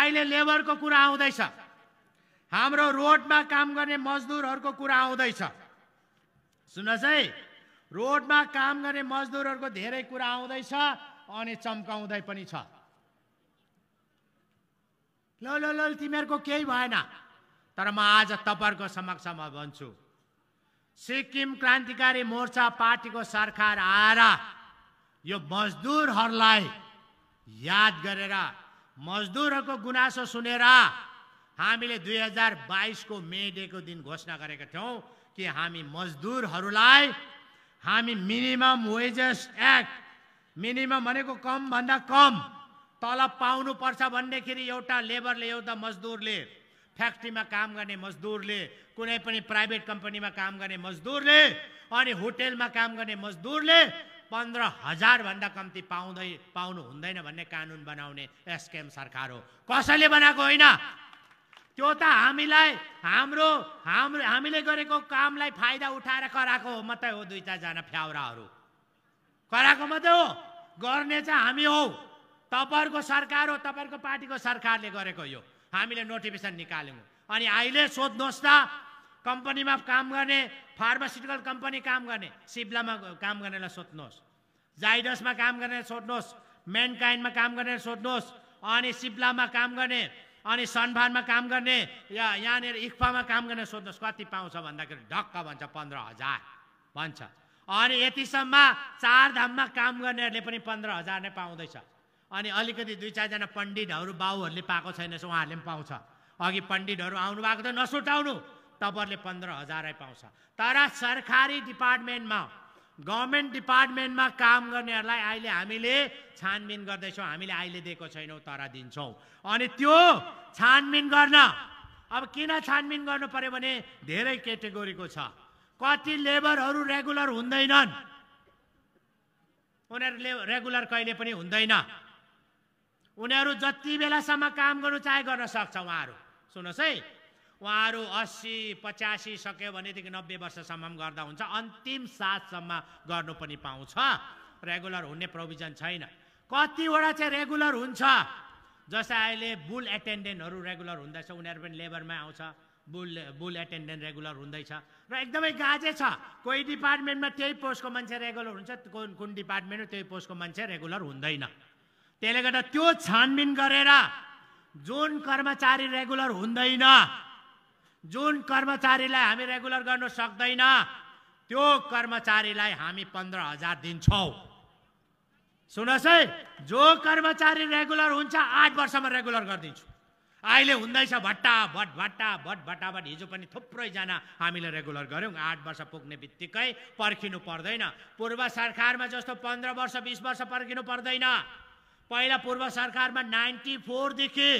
अहिले लेबरको कुरा आउँदैछ हाम्रो रोडमा काम गर्ने मजदुरहरूको कुरा आउँदैछ सुन्नुहोस् है रोडमा काम गर्ने मजदुरहरूको धेरै कुरा आउँदैछ अनि चम्काउँदै पनि छ ल ल ल तिमीहरूको केही भएन तर म आज तपाईँहरूको समक्षमा भन्छु सिक्किम क्रान्तिकारी मोर्चा पार्टीको सरकार आएर यो मजदुरहरूलाई याद गरेर मजदुरहरूको गुनासो सुनेर हामीले दुई हजार बाइसको मे डेको दिन घोषणा गरेका थियौँ कि हामी मजदुरहरूलाई हामी मिनिमम वेजेस एक्ट मिनिमम भनेको कम भन्दा कम तलब पाउनुपर्छ भनेखेरि एउटा लेबरले एउटा मजदुरले फ्याक्ट्रीमा काम गर्ने मजदुरले कुनै पनि प्राइभेट कम्पनीमा काम गर्ने मजदुरले अनि होटेलमा काम गर्ने मजदुरले पन्ध्र हजारभन्दा कम्ती पाउँदै पाउनु हुँदैन भन्ने कानुन बनाउने एसकेएम सरकार हो कसैले बनाएको होइन त्यो त हामीलाई हाम्रो हाम्रो हामीले गरेको कामलाई फाइदा उठाएर कराएको हो मात्रै हो दुई चारजना फ्याउराहरू कराएको मात्रै हो गर्ने चाहिँ हामी हौ तपाईँहरूको सरकार हो तपाईँहरूको पार्टीको सरकारले गरेको यो हामीले नोटिफिकेसन निकाल्यौँ अनि अहिले सोध्नुहोस् त कम्पनीमा काम गर्ने फार्मास्युटिकल कम्पनी काम गर्ने सिप्लामा काम गर्नेलाई सोध्नुहोस् जाइडसमा काम गर्ने सोध्नुहोस् मेनकाइनमा काम गर्ने सोध्नुहोस् अनि सिप्लामा काम गर्ने अनि सनफानमा काम गर्ने या यहाँनिर इक्फामा काम गर्ने सोध्नुहोस् कति पाउँछ भन्दाखेरि ढक्क भन्छ पन्ध्र हजार भन्छ अनि यतिसम्म चार धाममा काम गर्नेहरूले पनि पन्ध्र हजार नै पाउँदैछ अनि अलिकति दुई चारजना पण्डितहरू बाउहरूले पाएको छैन उहाँहरूले पनि पाउँछ अघि पण्डितहरू आउनु भएको त नसुटाउनु तपाईँहरूले पन्ध्र हजारै पाउँछ तर सरकारी डिपार्टमेन्टमा गभर्मेन्ट डिपार्टमेन्टमा काम गर्नेहरूलाई अहिले हामीले छानबिन गर्दैछौँ हामीले अहिले दिएको छैनौँ तर दिन्छौँ अनि त्यो छानबिन गर्न अब किन छानबिन गर्नु पर्यो भने धेरै क्याटेगोरीको छ कति लेबरहरू रेगुलर हुँदैनन् उनीहरूले रेगुलर कहिले पनि हुँदैन उनीहरू जति बेलासम्म काम गर्नु चाहे गर्न सक्छ उहाँहरू सुन्नुहोस् है उहाँहरू अस्सी पचासी सक्यो भनेदेखि नब्बे वर्षसम्म गर्दा हुन्छ अन्तिम साथसम्म गर्नु पनि पाउँछ रेगुलर हुने प्रोभिजन छैन कतिवटा चाहिँ रेगुलर हुन्छ जस्तै अहिले बुल एटेन्डेन्टहरू रेगुलर हुँदैछ उनीहरू पनि लेबरमा आउँछ बुल बुल एटेन्डेन्ट रेगुलर हुँदैछ र एकदमै गाजे छ कोही डिपार्टमेन्टमा त्यही पोस्टको मान्छे रेगुलर हुन्छ कुन कुन डिपार्टमेन्टमा त्यही पोस्टको मान्छे रेगुलर हुँदैन त्यसले गर्दा त्यो छानबिन गरेर जुन कर्मचारी रेगुलर हुँदैन जुन कर्मचारीलाई हामी रेगुलर गर्न सक्दैन त्यो कर्मचारीलाई हामी पन्ध्र हजार दिन्छौँ सुन्नुहोस् है जो कर्मचारी रेगुलर हुन्छ आठ वर्षमा रेगुलर गरिदिन्छु अहिले हुँदैछ भट्टा भट भट्टा भट भट्टा भट हिजो पनि थुप्रैजना हामीले रेगुलर गऱ्यौँ आठ वर्ष पुग्ने बित्तिकै पर्खिनु पर्दैन पूर्व सरकारमा जस्तो पन्ध्र वर्ष बिस वर्ष पर्खिनु पर्दैन पहिला पूर्व सरकारमा नाइन्टी फोरदेखि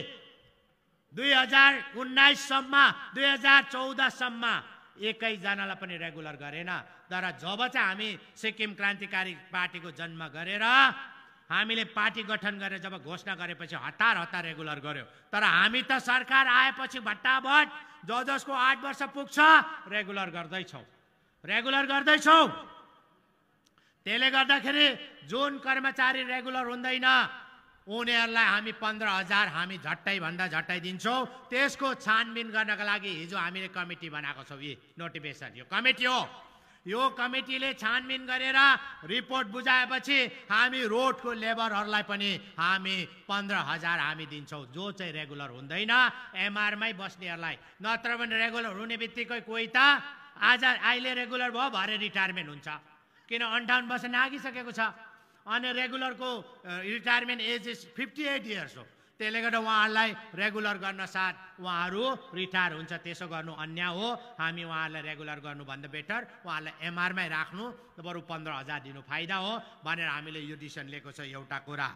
दुई हजार उन्नाइससम्म दुई हजार चौधसम्म एकैजनालाई पनि रेगुलर गरेन तर जब चाहिँ हामी सिक्किम क्रान्तिकारी पार्टीको जन्म गरेर हामीले पार्टी गठन गरेर जब घोषणा गरेपछि हतार हतार रेगुलर गर्यो तर हामी त सरकार आएपछि भट्टाभट ज जसको आठ वर्ष पुग्छ रेगुलर गर्दैछौँ रेगुलर गर्दैछौँ त्यसले गर्दाखेरि जुन कर्मचारी रेगुलर हुँदैन उनीहरूलाई हामी पन्ध्र हजार हामी झट्टै भन्दा झट्टै दिन्छौँ त्यसको छानबिन गर्नको लागि हिजो हामीले कमिटी बनाएको छौँ यी नोटिफिकेसन यो कमिटी हो यो कमिटीले छानबिन गरेर रिपोर्ट बुझाएपछि हामी रोडको लेबरहरूलाई पनि हामी पन्ध्र हजार हामी दिन्छौँ जो चाहिँ रेगुलर हुँदैन एमआरमै बस्नेहरूलाई नत्र भने रेगुलर हुने बित्तिकै कोही त आज अहिले रेगुलर भयो भरे रिटायरमेन्ट हुन्छ किन अन्ठाउन्न वर्ष नागिसकेको छ अनि रेगुलरको retirement age is fifty eight years हो त्यसले गर्दा उहाँहरूलाई रेगुलर गर्न साथ उहाँहरू रिटायर हुन्छ त्यसो गर्नु अन्याय हो हामी उहाँहरूलाई रेगुलर गर्नुभन्दा बेटर उहाँहरूलाई एमआरमै राख्नु बरु पन्ध्र हजार दिनु फाइदा हो भनेर हामीले यो डिसिसन लिएको छ एउटा कुरा